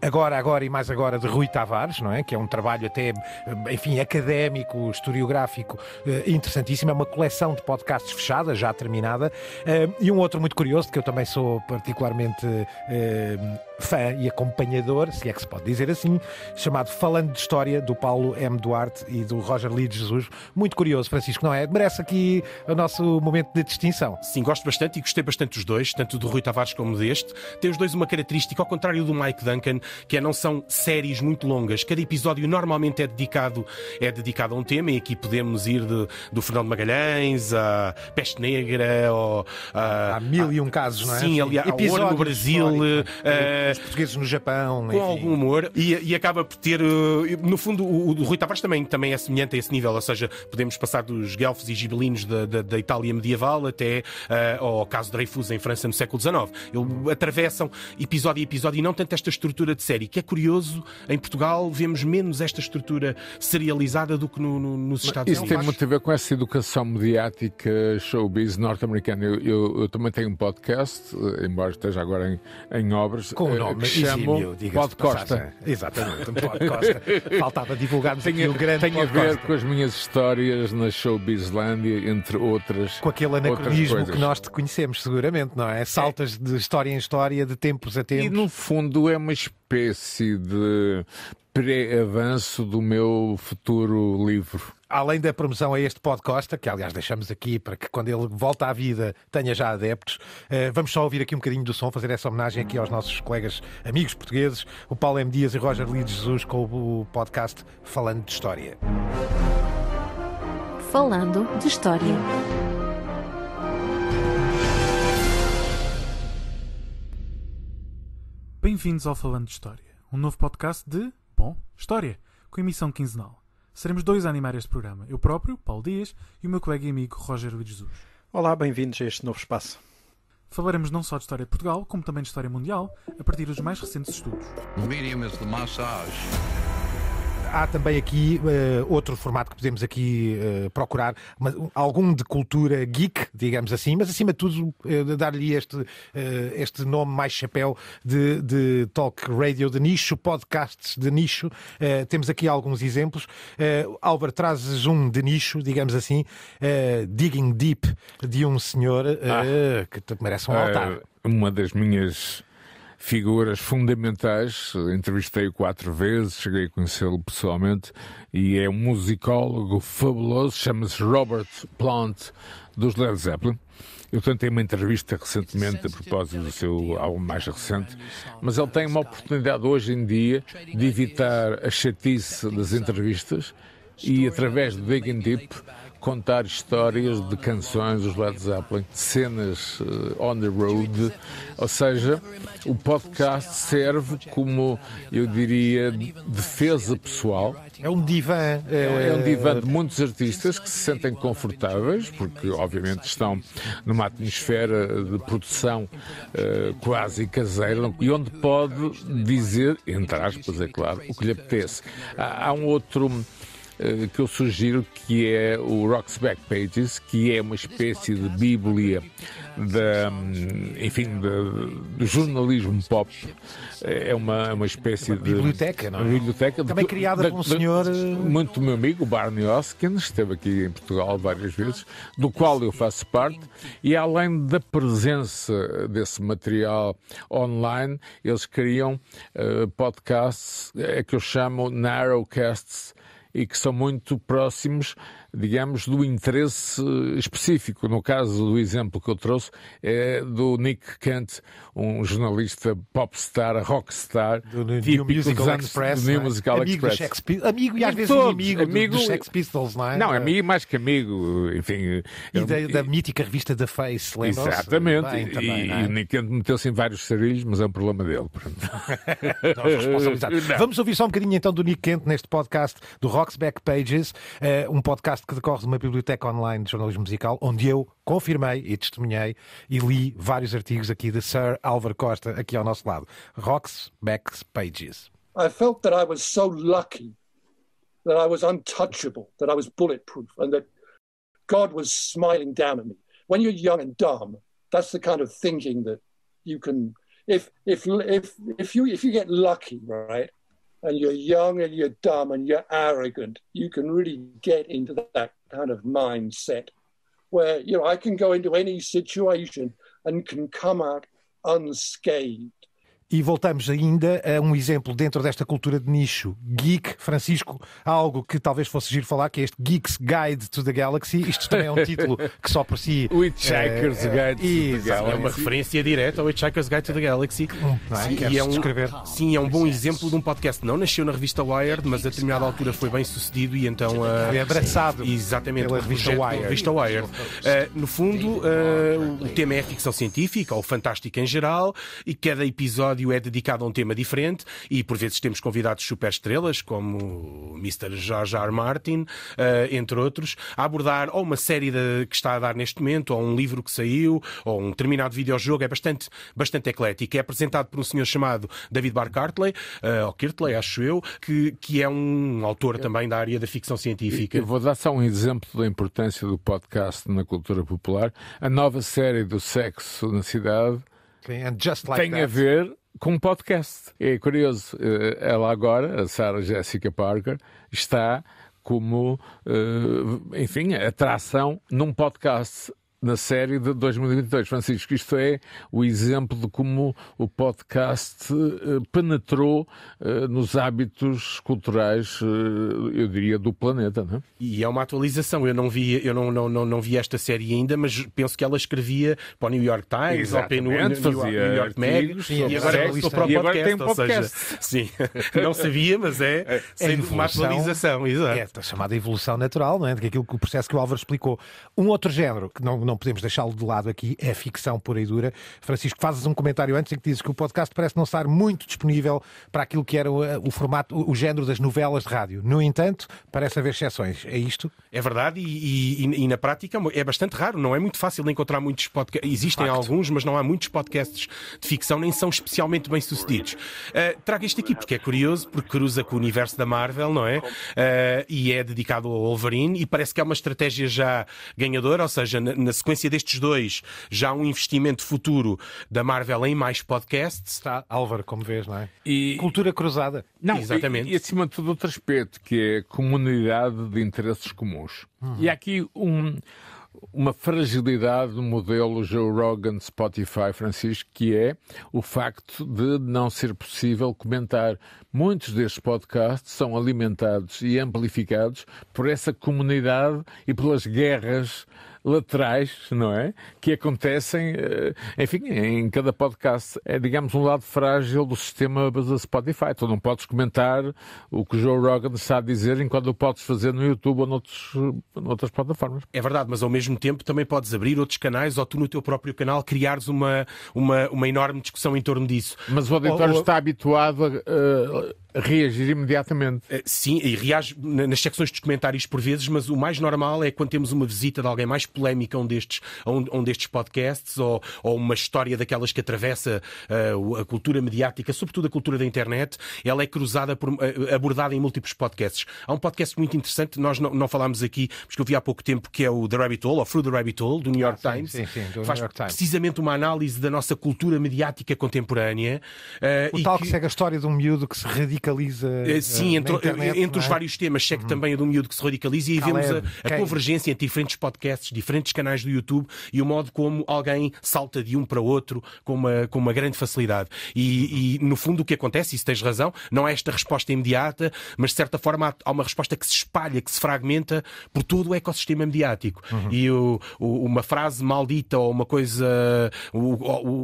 agora, agora e mais agora de Rui Tavares, não é? Que é um trabalho até, eh, enfim, académico, historiográfico, uh, interessantíssimo. É uma coleção de podcasts fechados já terminada, eh, e um outro muito curioso, que eu também sou particularmente eh, fã e acompanhador, se é que se pode dizer assim, chamado Falando de História, do Paulo M. Duarte e do Roger Lee de Jesus. Muito curioso, Francisco, não é? Merece aqui o nosso momento de distinção. Sim, gosto bastante e gostei bastante dos dois, tanto do Rui Tavares como deste. Tem os dois uma característica, ao contrário do Mike Duncan, que é não são séries muito longas. Cada episódio normalmente é dedicado, é dedicado a um tema e aqui podemos ir de, do Fernando Magalhães a Peste peste negra, ou. Ah, há mil e um ah, casos, não é? Sim, aliás, há ouro no Brasil. Ah, os portugueses no Japão. Com enfim. algum humor. E, e, acaba por ter. no fundo, o, o Rui Tavares também, também é semelhante a esse nível, ou seja, podemos passar dos guelfos e gibelinos da, da, da Itália medieval até uh, ao caso de Dreyfus em França no século XIX. Eles atravessam episódio a episódio e não tanto esta estrutura de série, que é curioso, em Portugal vemos menos esta estrutura serializada do que no, no, nos Estados Isso Unidos. Isso tem muito a ver com essa educação mediática o Biz norte-americano. Eu, eu, eu, também tenho um podcast, embora esteja agora em, em obras. Com o eh, nome que chamo Pod Costa. Exatamente, um Pod Costa. Faltava divulgarmos tem, aqui o grande Tem a ver Costa. com as minhas histórias na Showbizlândia, entre outras Com aquele anacronismo que nós te conhecemos, seguramente, não é? Saltas de história em história, de tempos a tempos. E, no fundo, é uma espécie de pré-avanço do meu futuro livro. Além da promoção a este podcast, que aliás deixamos aqui para que quando ele volta à vida tenha já adeptos, eh, vamos só ouvir aqui um bocadinho do som, fazer essa homenagem aqui aos nossos colegas amigos portugueses, o Paulo M. Dias e Roger Lides Jesus, com o podcast Falando de História. Falando de História. Bem-vindos ao Falando de História, um novo podcast de Bom, História, com emissão quinzenal. Seremos dois a animar este programa. Eu próprio, Paulo Dias, e o meu colega e amigo Roger Luiz Jesus. Olá, bem-vindos a este novo espaço. Falaremos não só de história de Portugal, como também de história mundial, a partir dos mais recentes estudos. The medium is the massage há também aqui uh, outro formato que podemos aqui uh, procurar, mas, algum de cultura geek, digamos assim, mas acima de tudo uh, dar-lhe este, este nome mais chapéu de, de, talk radio de nicho, podcasts de nicho. temos aqui alguns exemplos. Uh, trazes um de nicho, digamos assim, Digging Deep, de um senhor ah. que merece um altar. Uma das minhas figuras fundamentais. Entrevistei-o quatro vezes, cheguei a conhecê-lo pessoalmente e é um musicólogo fabuloso, chama-se Robert Plant, dos Led Zeppelin. Eu tentei uma entrevista recentemente a propósito do seu álbum mais recente, mas ele tem uma oportunidade hoje em dia de evitar a chatice das entrevistas e, através do Digging Deep, contar histórias de canções dos Led Zeppelin, cenas uh, on the road, ou seja, o podcast serve como, eu diria, defesa pessoal. É um divã. É, é um divã eh, de muitos artistas que se sentem confortáveis, porque obviamente estão numa atmosfera de produção uh, quase caseira e onde pode dizer, entre aspas, é claro, o que lhe apetece. Há, há um outro eh, que eu sugiro, que é o Rock's Back Pages, que é uma espécie de bíblia da, enfim, do jornalismo pop. Eh, é uma, é uma espécie é uma de... Biblioteca, não é? Biblioteca. Também de, criada por um senhor... Eh, muito meu amigo, Barney Hoskins, esteve aqui em Portugal várias vezes, do qual eu faço parte, e além da presença desse material online, eles criam uh, podcasts é, que eu chamo narrowcasts, e que são muito próximos digamos, do interesse específico. No caso do exemplo que eu trouxe, é do Nick Kent, um jornalista popstar, rockstar, do, do típico New Musical anos, é? Express, do New Musical Express. Amigo, amigo e às vezes todos, inimigo amigo, dos Sex Pistols, não é? Não, amigo mais que amigo, enfim. E eu, é da, da, mítica revista The Face, lembra Exatamente. Bem, também, e, é? e o Nick Kent meteu-se em vários sarilhos, mas é um problema dele. Nós Vamos ouvir só um bocadinho então do Nick Kent neste podcast do Rocks Back Pages, eh, um podcast podcast que decorre de uma biblioteca online de jornalismo musical, onde eu confirmei e testemunhei e li vários artigos aqui de Sir Álvaro Costa, aqui ao nosso lado. Rocks Back Pages. I felt that I was so lucky, that I was untouchable, that I was bulletproof, and that God was smiling down at me. When you're young and dumb, that's the kind of thinking that you can. If if if if you if you get lucky, right, and you're young and you're dumb and you're arrogant, you can really get into that kind of mindset where, you know, I can go into any situation and can come out unscathed. E voltamos ainda a um exemplo dentro desta cultura de nicho geek. Francisco, algo que talvez fosse giro falar, que é este Geek's Guide to the Galaxy. Isto também é um título que só por si. Hitchhiker's é, eh, é, Guide to the Galaxy. É uma referência direta ao Hitchhiker's Guide to the Galaxy. Hum, não é? Sim, é um, descrever? sim, é um bom exemplo de um podcast. Não nasceu na revista Wired, mas a determinada altura foi bem sucedido e então. Ah, foi abraçado. Exatamente, pela revista Wired. Revista Wired. Uh, no fundo, uh, o tema é a ficção científica, ou fantástica em geral, e cada episódio episódio é dedicado a um tema diferente e por vezes temos convidados super estrelas, como o Mr. George R. Martin, uh, entre outros, a abordar ou uma série de, que está a dar neste momento, ou um livro que saiu, ou um determinado videojogo. É bastante, bastante eclético. É apresentado por um senhor chamado David Bar uh, ou Kirtley, acho eu, que, que é um autor também da área da ficção científica. Eu vou dar só um exemplo da importância do podcast na cultura popular. A nova série do sexo na cidade. Like tem that. a ver com um podcast. É curioso, eh, ela agora, a Sarah Jessica Parker, está como, eh, enfim, atração num podcast na série de 2022. Francisco, isto é o exemplo de como o podcast eh, penetrou eh, nos hábitos culturais, eh, eu diria, do planeta. Não é? E é uma atualização. Eu não vi, eu não, não, não, não vi esta série ainda, mas penso que ela escrevia para o New York Times Exatamente, ou para o New, fazia New York Mag. E, agora, sexo, para o podcast, agora tem um podcast. Seja, sim, não sabia, mas é, é uma atualização. Exato. É a chamada evolução natural, não é? aquilo que o processo que o Álvaro explicou. Um outro género que não não podemos deixá-lo de lado aqui, é ficção pura e dura. Francisco, fazes um comentário antes em que dizes que o podcast parece não estar muito disponível para aquilo que era o, eh, o formato, o, o género das novelas de rádio. No entanto, parece haver exceções. É isto? É verdade, e, e, e na prática é, é bastante raro, não é muito fácil encontrar muitos podcasts. Existem Facto. alguns, mas não há muitos podcasts de ficção, nem são especialmente bem sucedidos. Uh, trago isto aqui porque é curioso, porque cruza com o universo da Marvel, não é? Uh, e é dedicado ao Wolverine, e parece que é uma estratégia já ganhadora, ou seja, na, na sequência destes dois, já um investimento futuro da Marvel em mais podcasts. Está, Álvaro, como vês, não é? E... Cultura cruzada. Não, Exatamente. E, e, acima de tudo outro aspecto, que é comunidade de interesses comuns. Uhum. E há aqui um uma fragilidade do modelo Joe Rogan Spotify Francisco, que é o facto de não ser possível comentar. Muitos destes podcasts são alimentados e amplificados por essa comunidade e pelas guerras laterais, não é? Que acontecem, eh, enfim, em cada podcast. É, digamos, um lado frágil do sistema da Spotify. Tu não podes comentar o que o Joe Rogan está a dizer enquanto o podes fazer no YouTube ou noutros, noutras plataformas. É verdade, mas ao mesmo tempo também podes abrir outros canais ou tu no teu próprio canal criares uma, uma, uma enorme discussão em torno disso. Mas o auditório ou... está habituado a. Uh, reagir imediatamente. Eh, sim, e reage nas secções dos comentários por vezes, mas o mais normal é quando temos uma visita de alguém mais polémica a um destes, a um, a um destes podcasts ou, ou, uma história daquelas que atravessa uh, a cultura mediática, sobretudo a cultura da internet, ela é cruzada, por, uh, abordada em múltiplos podcasts. Há um podcast muito interessante, nós não, não, falámos aqui, porque eu vi há pouco tempo, que é o The Rabbit Hole, ou Through the Rabbit Hole, do New York ah, sim, Times. Sim, sim, do faz New York Times. precisamente uma análise da nossa cultura mediática contemporânea. Uh, o tal que... que segue a história de um miúdo que se radica radicaliza. Eh, sim, eh, entre, internet, eh, entre os é? vários temas, cheque uhum. também a do miúdo que se radicaliza e vemos a, a convergência entre diferentes podcasts, diferentes canais do YouTube e o modo como alguém salta de um para outro com uma, com uma grande facilidade. E, e no fundo, o que acontece, e se tens razão, não é esta resposta imediata, mas de certa forma há uma resposta que se espalha, que se fragmenta por todo o ecossistema mediático. Uhum. E o, o, uma frase maldita ou uma coisa, o,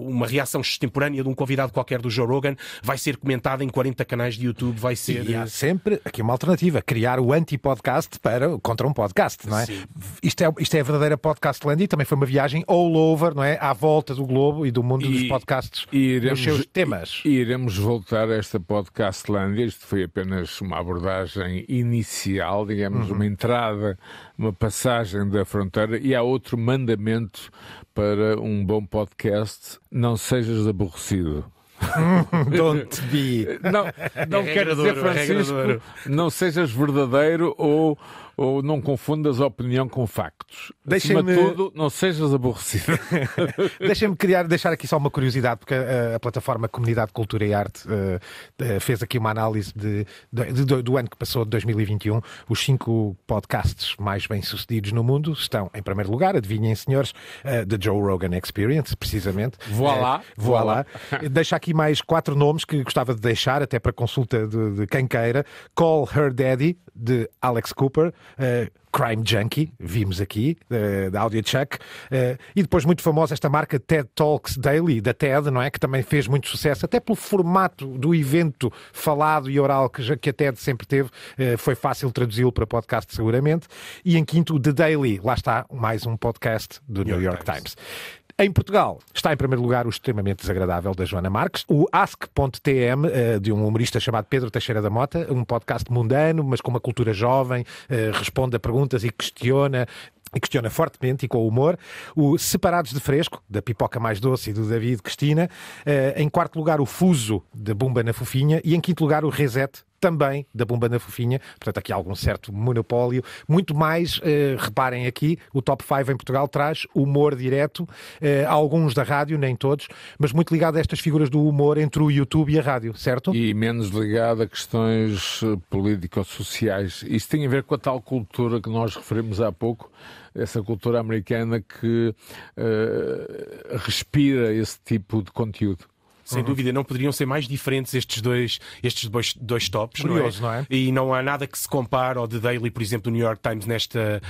uma reação extemporânea de um convidado qualquer do Joe Rogan vai ser comentada em 40 canais de YouTube vai ser. E há eh, sempre aqui uma alternativa: criar o anti-podcast para, contra um podcast, não é? Isto é, isto é a verdadeira Podcastlandia e também foi uma viagem all over, não é? À volta do globo e do mundo e, dos podcasts e iremos, dos seus temas. E, iremos voltar a esta Podcastlandia Isto foi apenas uma abordagem inicial, digamos, uhum. uma entrada, uma passagem da fronteira e há outro mandamento para um bom podcast: não sejas aborrecido. Don't be. Não, não quero dizer, Francisco, não sejas verdadeiro ou ou não confundas opinião com factos. Acima de tudo, não sejas aborrecido. Deixem-me criar, deixar aqui só uma curiosidade, porque a, eh, a plataforma Comunidade, Cultura e Arte uh, fez aqui uma análise de, de, de, do ano que passou, de 2021. Os cinco podcasts mais bem-sucedidos no mundo estão, em primeiro lugar, adivinhem, senhores, uh, The Joe Rogan Experience, precisamente. Voa lá. Uh, voa lá. Deixo aqui mais quatro nomes que gostava de deixar, até para consulta de, de quem queira. Call Her Daddy, de Alex Cooper, uh, Crime Junkie, vimos aqui, uh, da Audio Chuck, uh, e depois muito famosa esta marca TED Talks Daily, da TED, não é? Que também fez muito sucesso, até pelo formato do evento falado e oral que, que a TED sempre teve, foi fácil traduzi-lo para podcast seguramente. E em quinto, The Daily, lá está mais um podcast do New, York, York Times. Times. Em Portugal, está em primeiro lugar o extremamente desagradável da Joana Marques, o ask.tm, eh, de um humorista chamado Pedro Teixeira da Mota, um podcast mundano, mas com uma cultura jovem, eh, responde a perguntas e questiona e questiona fortemente e com humor o Separados de Fresco, da Pipoca Mais Doce e do David Cristina. Eh, em quarto lugar, o Fuso, da Bumba na Fofinha. E em quinto lugar, o Reset, também da bomba na Fofinha, portanto aqui há algum certo monopólio. Muito mais, eh, reparem aqui, o Top 5 em Portugal traz humor direto, eh, alguns da rádio, nem todos, mas muito ligado a estas figuras do humor entre o YouTube e a rádio, certo? E menos ligado a questões eh, político-sociais. Isso tem a ver com a tal cultura que nós referimos há pouco, essa cultura americana que eh, respira esse tipo de conteúdo. Sem uhum. dúvida, não poderiam ser mais diferentes estes dois, estes dois, dois tops. Curioso, não é? não é? E não há nada que se compare ao The Daily, por exemplo, do New York Times nesta,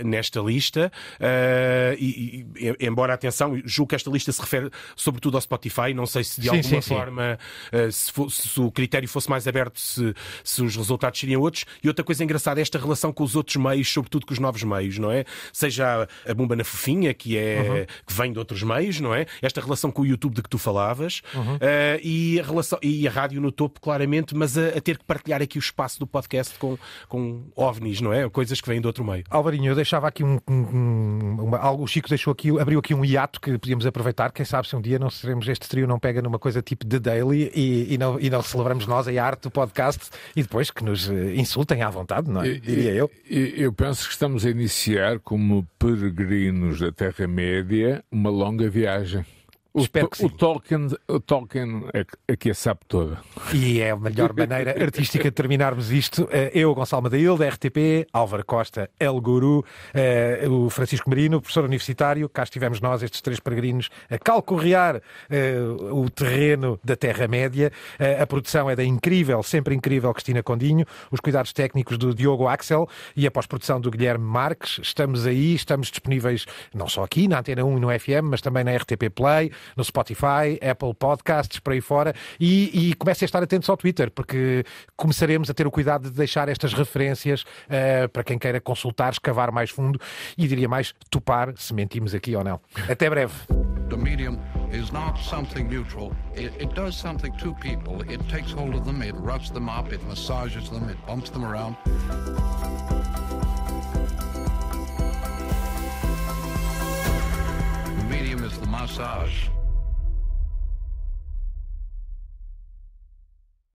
uh, nesta lista. Uh, e, e, embora, atenção, julgo que esta lista se refere sobretudo ao Spotify. Não sei se de sim, alguma sim, forma, uh, se, se, o critério fosse mais aberto, se, se os resultados seriam outros. E outra coisa engraçada é esta relação com os outros meios, sobretudo com os novos meios, não é? Seja a bomba na fofinha, que, é, uhum. que vem de outros meios, não é? Esta relação com o YouTube de que tu falavas. Uhum uhum. uh, e, a relação, e a rádio no topo, claramente, mas a, a, ter que partilhar aqui o espaço do podcast com, com ovnis, não é? Coisas que vêm do outro meio. Alvarinho, eu deixava aqui um, um, um algo, o Chico deixou aqui, abriu aqui um hiato que podíamos aproveitar. Quem sabe se um dia não seremos este trio não pega numa coisa tipo The Daily e, e, não, e não celebramos nós a arte do podcast e depois que nos eh, insultem à vontade, não é? Diria Eu, eu penso que estamos a iniciar como peregrinos da Terra-média uma longa viagem. O, Espero que sim. O Tolkien, o Tolkien é, é, que a sabe toda. E é a melhor maneira artística de terminarmos isto. Eh, eu, Gonçalo da RTP, Álvaro Costa, El Guru, eh, o Francisco Marino, professor universitário, cá estivemos nós, estes três peregrinos, a calcorrear eh, o terreno da Terra-média. A produção é da incrível, sempre incrível Cristina Condinho, os cuidados técnicos do Diogo Axel e a pós-produção do Guilherme Marques. Estamos aí, estamos disponíveis não só aqui na Antena 1 e no FM, mas também na RTP Play no Spotify, Apple Podcasts, por aí fora, e, e comecem a estar atentos ao Twitter, porque começaremos a ter o cuidado de deixar estas referências uh, para quem queira consultar, escavar mais fundo e diria mais topar se mentimos aqui ou não. Até breve. The medium is not something neutral. It, it does something to people. It takes hold of them, it roughs them up, it massages them, it bumps them around. massage